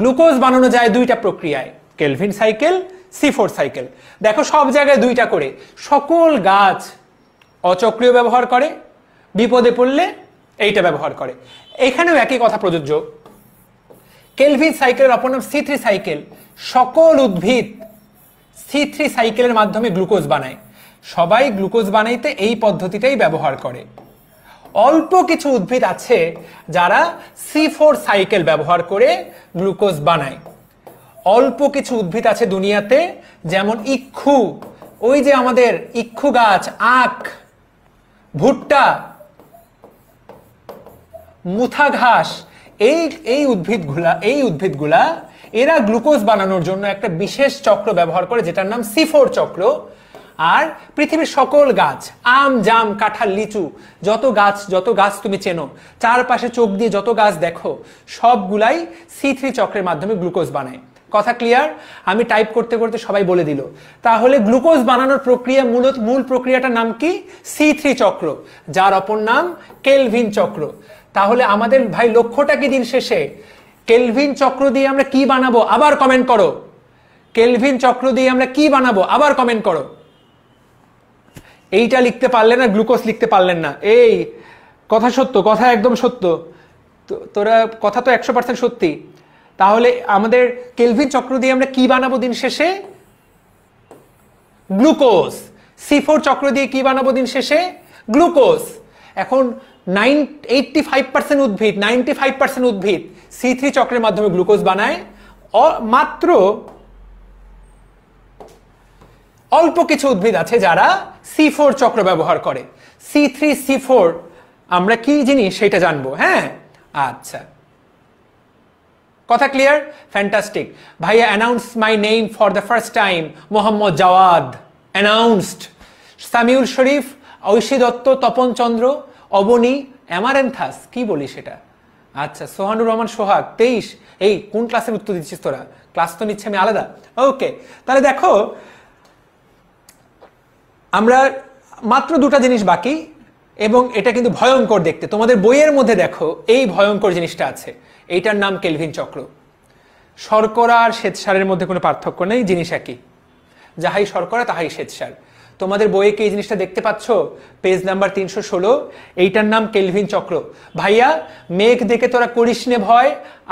glucose বানানো যায় দুইটা প্রক্রিয়ায় Calvin cycle C four cycle দেখো সব জায়গায় দুইটা করে সকল গাছ অচক্রিয় ব্যবহার করে বিপদে পড়লে এইটা ব্যবহার করে এখানেও একই কথা প্রযোজ্য কেলভিন সাইকেলের অপর নাম সি থ্রি সাইকেল সকল উদ্ভিদ সি থ্রি সাইকেলের মাধ্যমে গ্লুকোজ বানায় সবাই গ্লুকোজ বানাইতে এই পদ্ধতিটাই ব্যবহার করে অল্প কিছু উদ্ভিদ আছে যারা সি ফোর সাইকেল ব্যবহার করে গ্লুকোজ বানায় অল্প কিছু উদ্ভিদ আছে দুনিয়াতে যেমন ইক্ষু ওই যে আমাদের ইক্ষু গাছ আখ ভুট্টা মুথা ঘাস এই এই উদ্ভিদগুলা এই উদ্ভিদগুলা এরা গ্লুকোজ বানানোর জন্য একটা বিশেষ চক্র ব্যবহার করে যেটার নাম সিফোর চক্র আর পৃথিবীর সকল গাছ আম জাম কাঁঠাল লিচু যত গাছ যত গাছ তুমি চেনো চারপাশে চোখ দিয়ে যত গাছ দেখো সবগুলাই সি থ্রি চক্রের মাধ্যমে গ্লুকোজ বানায় কথা ক্লিয়ার আমি টাইপ করতে করতে সবাই বলে দিল তাহলে গ্লুকোজ বানানোর প্রক্রিয়া মূলত মূল প্রক্রিয়াটার নাম কি সি থ্রি চক্র যার অপর নাম কেলভিন চক্র তাহলে আমাদের ভাই লক্ষ্যটা কি দিন শেষে কেলভিন চক্র দিয়ে আমরা কি বানাবো আবার কমেন্ট করো কেলভিন চক্র দিয়ে আমরা কি বানাবো আবার কমেন্ট করো এইটা লিখতে পারলেন না গ্লুকোজ লিখতে পারলেন না এই কথা সত্য কথা একদম সত্য তোরা কথা তো একশো পার্সেন্ট সত্যি তাহলে আমাদের কেলভিন চক্র দিয়ে আমরা কি বানাবো দিন শেষে গ্লুকোজ সি ফোর চক্র দিয়ে কি বানাবো দিন শেষে গ্লুকোজ এখন নাইন এইটটি ফাইভ পার্সেন্ট উদ্ভিদ নাইনটি ফাইভ পার্সেন্ট উদ্ভিদ সি থ্রি চক্রের মাধ্যমে গ্লুকোজ বানায় মাত্র অল্প কিছু উদ্ভিদ আছে যারা সি ফোর চক্র ব্যবহার করে সি থ্রি সি ফোর আমরা কি জিনিস সেটা জানবো হ্যাঁ আচ্ছা কথা ক্লিয়ার ফ্যান্টাস্টিক ভাইয়া announce my name for the first time Mohammad Jawad announced Samiul Sharif Oishi Dutta Tapan Chandra Abani amaranthus কি বলি সেটা আচ্ছা সোহানুর রহমান সোহাগ তেইশ এই কোন ক্লাসের উত্তর দিচ্ছিস তোরা ক্লাস তো নিচ্ছে আমি আলাদা ওকে তাহলে দেখো আমরা মাত্র দুটা জিনিস বাকি এবং এটা কিন্তু ভয়ঙ্কর দেখতে তোমাদের বইয়ের মধ্যে দেখো এই ভয়ঙ্কর জিনিসটা আছে এইটার নাম কেলভিন চক্র শর্করা আর শ্বেতসারের মধ্যে কোনো পার্থক্য নেই জিনিস একই যাহাই শর্করা তাহাই শ্বেতসার তোমাদের বইয়ে কি এই জিনিসটা দেখতে পাচ্ছ পেজ নাম্বার তিনশো ষোলো এইটার নাম কেলভিন চক্র ভাইয়া মেঘ দেখে তোরা করিস নে ভয়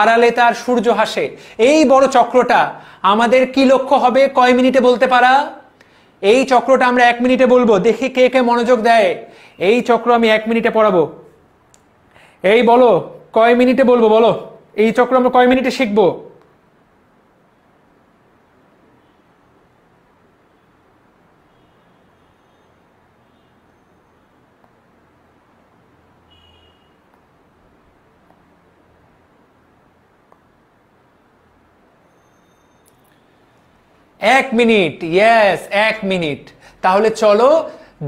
আড়ালে তার সূর্য হাসে এই বড় চক্রটা আমাদের কি লক্ষ্য হবে কয় মিনিটে বলতে পারা এই চক্রটা আমরা এক মিনিটে বলবো দেখি কে কে মনোযোগ দেয় এই চক্র আমি এক মিনিটে পড়াবো এই বলো কয় মিনিটে বলবো বলো এই চক্র আমরা কয় মিনিটে শিখবো এক মিনিট ইয়েস এক মিনিট তাহলে চলো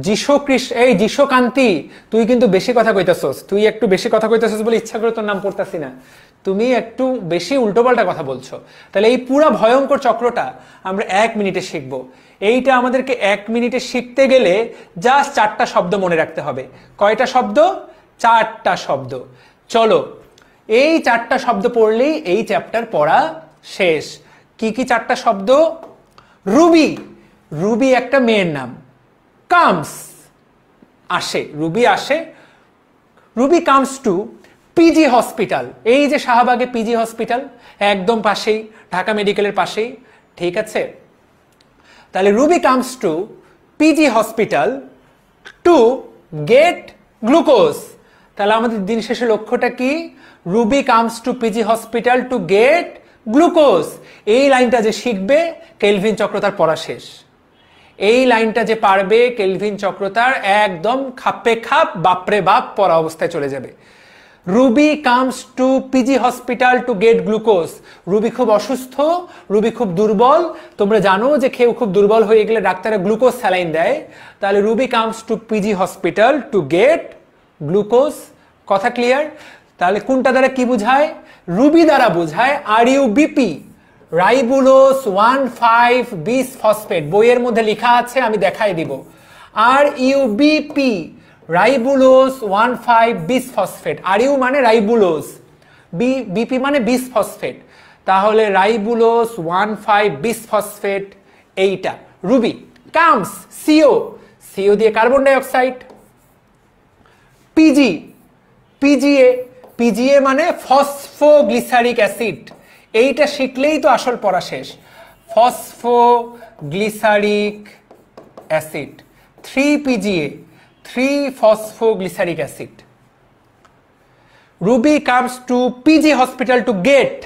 যিশু কৃষ্ণ এই যিশু কান্তি তুই কিন্তু বেশি কথা কইতাছস তুই একটু বেশি কথা কইতাছস বলে ইচ্ছা করে তোর নাম পড়তাছি না তুমি একটু বেশি উল্টোপাল্টা কথা বলছো তাহলে এই পুরা ভয়ঙ্কর চক্রটা আমরা এক মিনিটে শিখব এইটা আমাদেরকে এক মিনিটে শিখতে গেলে জাস্ট চারটা শব্দ মনে রাখতে হবে কয়টা শব্দ চারটা শব্দ চলো এই চারটা শব্দ পড়লেই এই চ্যাপ্টার পড়া শেষ কি কি চারটা শব্দ রুবি রুবি একটা মেয়ের নাম কামস আসে রুবি আসে Ruby comes to PG hospital এই যে শাহবাগে পিজি হসপিটাল একদম পাশেই ঢাকা মেডিকেলের পাশেই ঠিক আছে তাহলে Ruby comes to PG hospital to get glucose তাহলে আমাদের দিন শেষে লক্ষ্যটা কি Ruby comes to PG hospital to get glucose এই লাইনটা যে শিখবে কেলভিন চক্র তার পড়া শেষ এই লাইনটা যে পারবে কেলভিন চক্র তার একদম খাপে খাপ বাপরে বাপ পড়া অবস্থায় চলে যাবে Ruby comes to PG hospital to get glucose Ruby খুব অসুস্থ রুবি খুব দুর্বল তোমরা জানো যে খেয়ে খুব দুর্বল হয়ে গেলে ডাক্তাররা গ্লুকোজ স্যালাইন দেয় তাহলে Ruby comes to PG hospital to get glucose কথা ক্লিয়ার তাহলে কোনটা দ্বারা কি বোঝায় রুবি দ্বারা বোঝায় R U BP ribulose one five bis phosphate বইয়ের মধ্যে লেখা আছে আমি দেখাই দিব R U BP ribulose one five bis phosphate R U মানে রাইবুলোস বি বিপি মানে বিস ফসফেট তাহলে ribulose one five bis phosphate এইটা রুবি কামস সিও সিও দিয়ে carbon dioxide PG PGA PGA মানে ফসফোগ্লিসারিক অ্যাসিড এইটা শিখলেই তো আসল পড়া শেষ phosphoglyceric acid three PGA three phosphoglyceric acid Ruby comes to PG hospital to get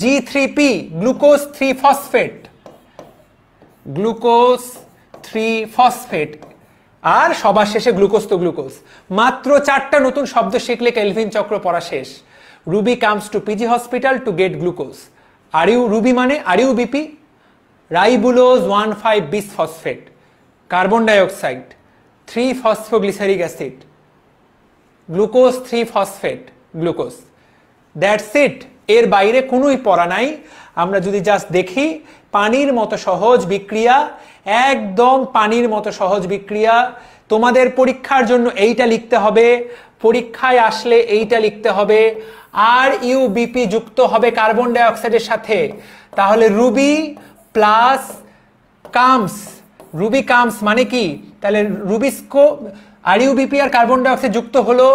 G three P glucose three phosphate glucose three phosphate আর সবার শেষে গ্লুকোজ তো গ্লুকোজ মাত্র চারটা নতুন শব্দ শিখলে ক্যালভিন চক্র পড়া শেষ Ruby comes to PG hospital to get glucose R U Ruby মানে R U BP ribulose one five bis phosphate carbon dioxide three phosphoglyceric acid glucose three phosphate glucose that's it এর বাইরে কোনোই পড়া নাই আমরা যদি জাস্ট দেখি পানির মতো সহজ বিক্রিয়া একদম পানির মতো সহজ বিক্রিয়া তোমাদের পরীক্ষার জন্য এইটা লিখতে হবে পরীক্ষায় আসলে এইটা লিখতে হবে আর ইউবিপি যুক্ত হবে কার্বন ডাইঅক্সাইডের সাথে তাহলে Ruby plus comes Ruby comes মানে কি তাহলে রুবিস্কো আর ইউবিপি আর কার্বন ডাইঅক্সাইড যুক্ত হলো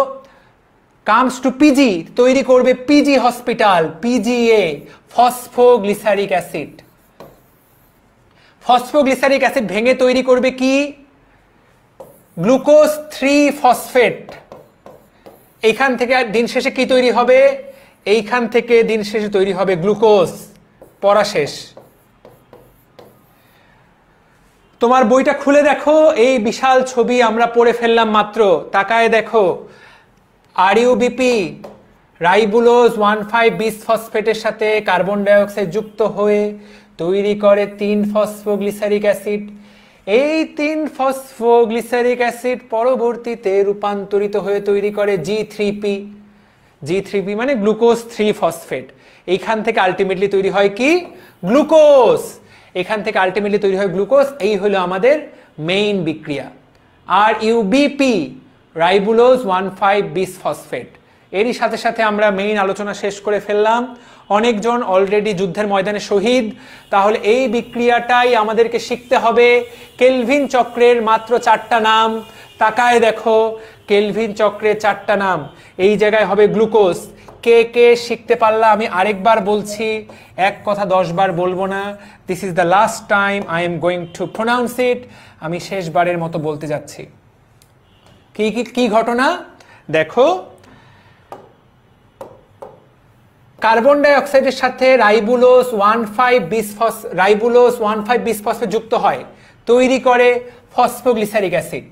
কামস টু পিজি তৈরি করবে PG hospital PGA phosphoglyceric acid phosphoglyceric acid ভেঙে তৈরি করবে কি গ্লুকোজ থ্রি ফসফেট এইখান থেকে দিন শেষে কি তৈরি হবে এইখান থেকে দিন শেষে তৈরি হবে গ্লুকোজ পড়া শেষ তোমার বইটা খুলে দেখো এই বিশাল ছবি আমরা পড়ে ফেললাম মাত্র তাকায় দেখো আরইউবিপি রাইবুলোজ ওয়ান ফাইভ বিস ফসফেটের সাথে কার্বন ডাইঅক্সাইড যুক্ত হয়ে তৈরি করে তিন ফসফোগ্লিসারিক অ্যাসিড এই তিন ফসফোগ্লিসারিক অ্যাসিড পরবর্তীতে রূপান্তরিত হয়ে তৈরি করে G three P G three P মানে গ্লুকোজ থ্রি ফসফেট এইখান থেকে আলটিমেটলি তৈরি হয় কি গ্লুকোজ এখান থেকে আলটিমেটলি তৈরি হয় গ্লুকোজ এই হলো আমাদের মেইন বিক্রিয়া R UBP ribulose one five bis phosphate এরই সাথে সাথে আমরা মেইন আলোচনা শেষ করে ফেললাম অনেকজন অলরেডি যুদ্ধের ময়দানে শহীদ তাহলে এই বিক্রিয়াটাই আমাদেরকে শিখতে হবে কেলভিন চক্রের মাত্র চারটা নাম তাকায় দেখো কেলভিন চক্রের চারটা নাম এই জায়গায় হবে গ্লুকোজ কে কে শিখতে পারলাম আমি আরেকবার বলছি এক কথা দশবার বলবো না this is the last time I am going to pronounce it আমি শেষবারের মতো বলতে যাচ্ছি কি কি ঘটনা দেখো কার্বন ডাইঅক্সাইডের সাথে ribulose one five bisphos ribulose one five bisphos যুক্ত হয় তৈরি করে ফসফোগ্লিসারিক অ্যাসিড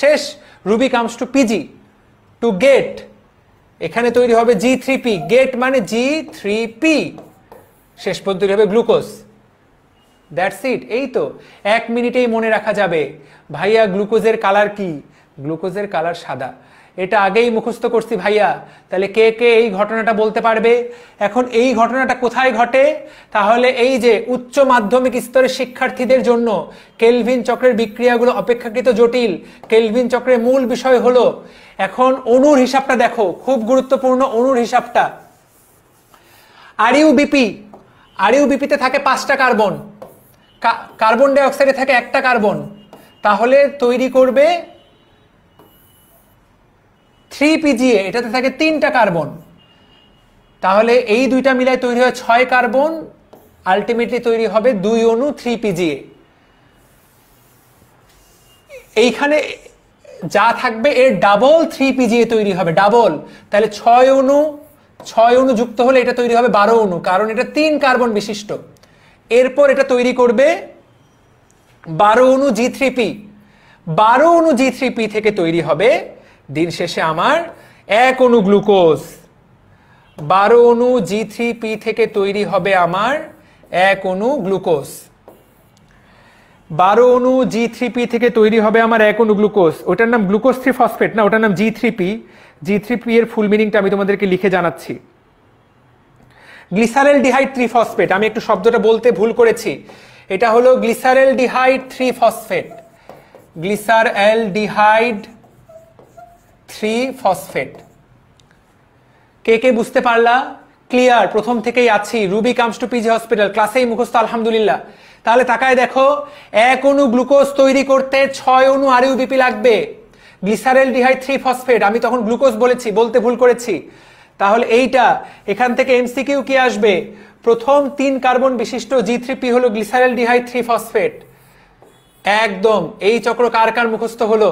শেষ Ruby comes to PG to get এখানে তৈরি হবে জি থ্রি পি গেট মানে জি থ্রি পি শেষ পদ্ধতি হবে গ্লুকোজ দ্যাটস ইট এই তো এক মিনিটেই মনে রাখা যাবে ভাইয়া গ্লুকোজের কালার কি গ্লুকোজের কালার সাদা এটা আগেই মুখস্থ করছি ভাইয়া তাহলে কে কে এই ঘটনাটা বলতে পারবে এখন এই ঘটনাটা কোথায় ঘটে তাহলে এই যে উচ্চ মাধ্যমিক স্তরের শিক্ষার্থীদের জন্য কেলভিন চক্রের বিক্রিয়াগুলো অপেক্ষাকৃত জটিল কেলভিন চক্রের মূল বিষয় হলো এখন অনুর হিসাবটা দেখো খুব গুরুত্বপূর্ণ অনুর হিসাবটা আর ইউবিপি আর থাকে পাঁচটা কার্বন কার্বন ডাইঅক্সাইডে থাকে একটা কার্বন তাহলে তৈরি করবে থ্রি পিজিএ এটাতে থাকে তিনটা কার্বন তাহলে এই দুইটা মিলায় তৈরি হয় ছয় কার্বন আলটিমেটলি তৈরি হবে দুই অণু থ্রি পিজিএ এইখানে যা থাকবে এর ডাবল থ্রি পিজিএ তৈরি হবে ডাবল তাহলে ছয় অণু ছয় অণু যুক্ত হলে এটা তৈরি হবে বারো অণু কারণ এটা তিন কার্বন বিশিষ্ট এরপর এটা তৈরি করবে বারো অণু জি থ্রি পি বারো অণু জি থ্রি পি থেকে তৈরি হবে দিন শেষে আমার এক অণু গ্লুকোজ বারো অণু জি থ্রি পি থেকে তৈরি হবে আমার এক অণু গ্লুকোজ বারো অণু জি থ্রি পি থেকে তৈরি হবে আমার এক অনু গ্লুকোজ ওটার নাম গ্লুকোজ থ্রি ফসফেট না ওটার নাম G three P G three P এর ফুল মিনিংটা আমি তোমাদেরকে লিখে জানাচ্ছি গ্লিসারেল ডিহাইড থ্রি ফসফেট আমি একটু শব্দটা বলতে ভুল করেছি এটা হলো glyceraldehyde three phosphate glyceraldehyde three phosphate কে কে বুঝতে পারলা ক্লিয়ার প্রথম থেকেই আছি Ruby comes to PG hospital ক্লাসেই মুখস্থ আলহামদুলিল্লাহ তাহলে তাকায় দেখো এক অণু গ্লুকোজ তৈরি করতে ছয় অণু ইউবিপি লাগবে গ্লিসারেল ডিহাই থ্রি ফসফেট আমি তখন গ্লুকোজ বলেছি বলতে ভুল করেছি তাহলে এইটা এখান থেকে এমসিকিউ কি আসবে প্রথম তিন কার্বন বিশিষ্ট জি থ্রি পি হলো গ্লিসারেল ডিহাই থ্রি ফসফেট একদম এই চক্র কার কার মুখস্থ হলো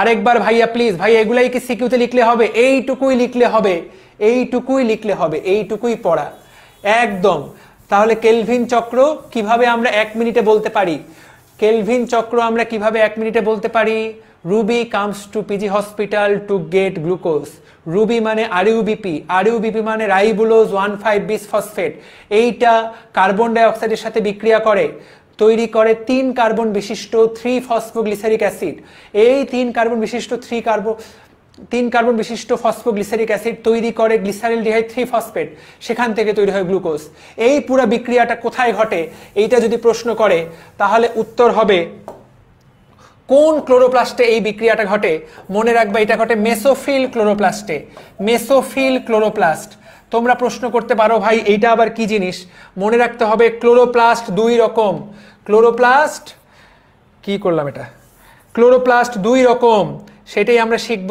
আরেকবার ভাইয়া প্লিজ ভাই এগুলাই কি সিকিউতে লিখলে হবে এইটুকুই লিখলে হবে এইটুকুই লিখলে হবে এইটুকুই পড়া একদম তাহলে কেলভিন চক্র কিভাবে আমরা এক মিনিটে বলতে পারি কেলভিন চক্র আমরা কিভাবে এক মিনিটে বলতে পারি Ruby comes to PG hospital to get glucose Ruby মানে আরইউবিপি আরইউবিপি মানে ribulose one five bis phosphate এইটা কার্বন ডাইঅক্সাইডের সাথে বিক্রিয়া করে তৈরি করে তিন কার্বন বিশিষ্ট থ্রি ফসফোগ্লিসারিক অ্যাসিড এই তিন কার্বন বিশিষ্ট থ্রি কার্বন তিন কার্বন বিশিষ্ট ফসফোগ্লিসারিক অ্যাসিড তৈরি করে গ্লিসারিল ডিহাইড থ্রি ফসফেট সেখান থেকে তৈরি হয় গ্লুকোজ এই পুরো বিক্রিয়াটা কোথায় ঘটে এইটা যদি প্রশ্ন করে তাহলে উত্তর হবে কোন ক্লোরোপ্লাস্টে এই বিক্রিয়াটা ঘটে মনে রাখবে এটা ঘটে মেসোফিল ক্লোরোপ্লাস্টে মেসোফিল ক্লোরোপ্লাস্ট তোমরা প্রশ্ন করতে পারো ভাই এইটা আবার কি জিনিস মনে রাখতে হবে ক্লোরোপ্লাস্ট দুই রকম ক্লোরোপ্লাস্ট কি করলাম এটা ক্লোরোপ্লাস্ট দুই রকম সেটাই আমরা শিখব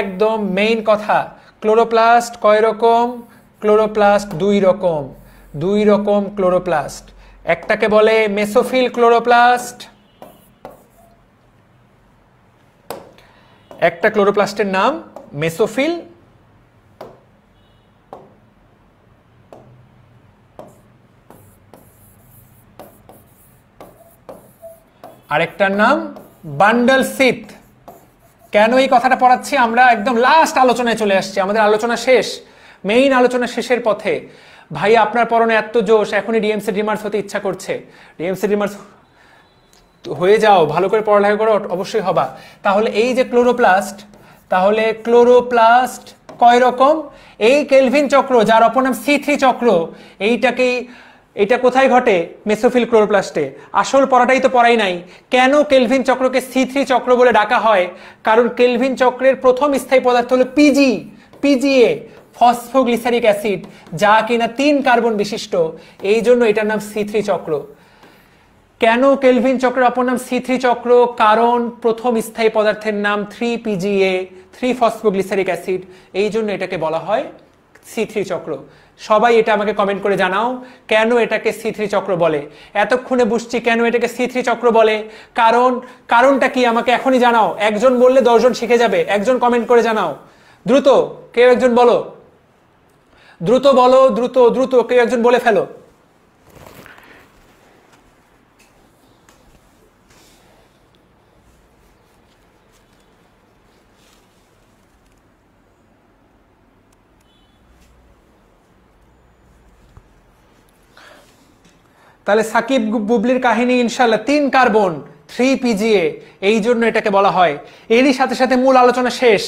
একদম মেইন কথা ক্লোরোপ্লাস্ট কয় রকম ক্লোরোপ্লাস্ট দুই রকম দুই রকম ক্লোরোপ্লাস্ট একটাকে বলে মেসোফিল ক্লোরোপ্লাস্ট একটা ক্লোরোপ্লাস্টের নাম মেসোফিল আরেকটার নাম বান্ডল শীত কেন এই কথাটা পড়াচ্ছি আমরা একদম লাস্ট আলোচনায় চলে আসছি আমাদের আলোচনা শেষ মেইন আলোচনা শেষের পথে ভাই আপনার পরনে এত জোশ এখনই ডিএমসি ডিমার্স হতে ইচ্ছা করছে ডিএমসি ডিমার্স হয়ে যাও ভালো করে পড়ালেখা করো অবশ্যই হবা তাহলে এই যে ক্লোরোপ্লাস্ট তাহলে ক্লোরোপ্লাস্ট কয় রকম এই কেলভিন চক্র যার অপর নাম সি থ্রি চক্র এইটাকেই এটা কোথায় ঘটে মেসোফিল ক্লোরোপ্লাস্টে আসল পড়াটাই তো পড়াই নাই কেন কেলভিন চক্রকে সি থ্রি চক্র বলে ডাকা হয় কারণ কেলভিন চক্রের প্রথম স্থায়ী পদার্থ হলো পিজি পিজিএ ফসফোগ্লিসারিক অ্যাসিড যা কিনা তিন কার্বন বিশিষ্ট এই জন্য এটার নাম সি থ্রি চক্র কেন কেলভিন চক্রের অপর নাম সি থ্রি চক্র কারণ প্রথম স্থায়ী পদার্থের নাম three PGA three phosphoglyceric acid এই জন্য এটাকে বলা হয় সি থ্রি চক্র সবাই এটা আমাকে কমেন্ট করে জানাও কেন এটাকে সি থ্রি চক্র বলে এতক্ষণে বুঝছি কেন এটাকে সি থ্রি চক্র বলে কারণ কারণটা কি আমাকে এখনই জানাও একজন বললে দশজন শিখে যাবে একজন কমেন্ট করে জানাও দ্রুত কেউ একজন বলো দ্রুত বলো দ্রুত দ্রুত কেউ একজন বলে ফেলো তাহলে সাকিব বুবলির কাহিনী ইনশাল্লাহ তিন কার্বন থ্রি পিজিএ এই জন্য এটাকে বলা হয় এরই সাথে সাথে মূল আলোচনা শেষ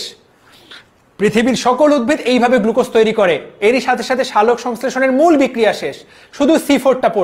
পৃথিবীর সকল উদ্ভিদ এইভাবে গ্লুকোজ তৈরি করে এরই সাথে সাথে শালক সংশ্লেষণের মূল বিক্রিয়া শেষ শুধু সি ফোরটা